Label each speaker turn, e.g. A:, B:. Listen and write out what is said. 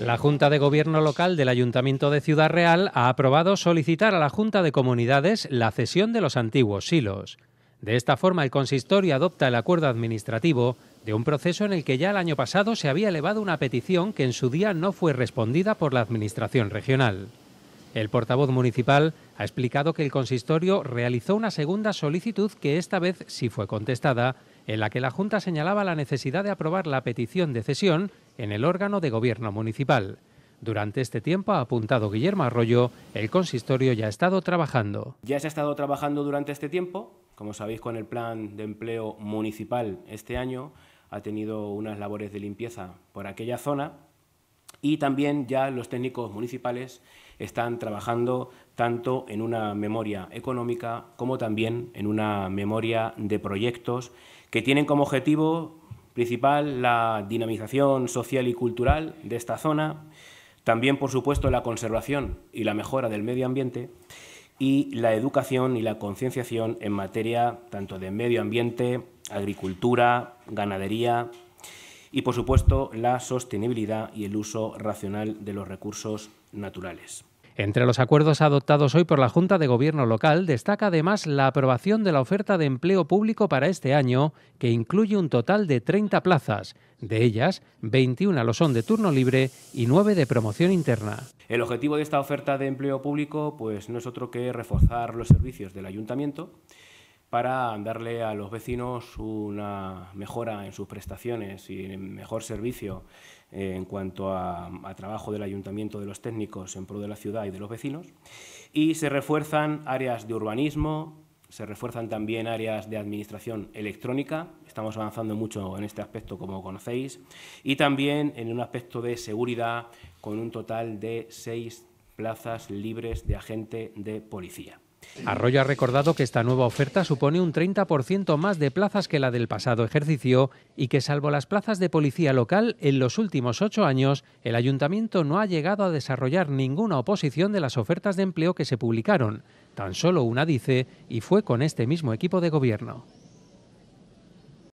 A: La Junta de Gobierno Local del Ayuntamiento de Ciudad Real ha aprobado solicitar a la Junta de Comunidades la cesión de los antiguos silos. De esta forma, el consistorio adopta el acuerdo administrativo de un proceso en el que ya el año pasado se había elevado una petición que en su día no fue respondida por la Administración regional. El portavoz municipal ha explicado que el consistorio realizó una segunda solicitud que esta vez sí fue contestada en la que la Junta señalaba la necesidad de aprobar la petición de cesión en el órgano de gobierno municipal. Durante este tiempo, ha apuntado Guillermo Arroyo, el consistorio ya ha estado trabajando.
B: Ya se ha estado trabajando durante este tiempo, como sabéis, con el plan de empleo municipal este año, ha tenido unas labores de limpieza por aquella zona y también ya los técnicos municipales están trabajando tanto en una memoria económica como también en una memoria de proyectos que tienen como objetivo principal la dinamización social y cultural de esta zona, también, por supuesto, la conservación y la mejora del medio ambiente y la educación y la concienciación en materia tanto de medio ambiente, agricultura, ganadería, y, por supuesto, la sostenibilidad y el uso racional de los recursos naturales.
A: Entre los acuerdos adoptados hoy por la Junta de Gobierno local destaca además la aprobación de la oferta de empleo público para este año, que incluye un total de 30 plazas. De ellas, 21 lo son de turno libre y 9 de promoción interna.
B: El objetivo de esta oferta de empleo público pues, no es otro que reforzar los servicios del ayuntamiento para darle a los vecinos una mejora en sus prestaciones y mejor servicio eh, en cuanto al trabajo del ayuntamiento, de los técnicos en pro de la ciudad y de los vecinos. Y se refuerzan áreas de urbanismo, se refuerzan también áreas de administración electrónica, estamos avanzando mucho en este aspecto como conocéis, y también en un aspecto de seguridad con un total de seis plazas libres de agente de policía.
A: Arroyo ha recordado que esta nueva oferta supone un 30% más de plazas que la del pasado ejercicio y que salvo las plazas de policía local, en los últimos ocho años el ayuntamiento no ha llegado a desarrollar ninguna oposición de las ofertas de empleo que se publicaron. Tan solo una dice y fue con este mismo equipo de gobierno.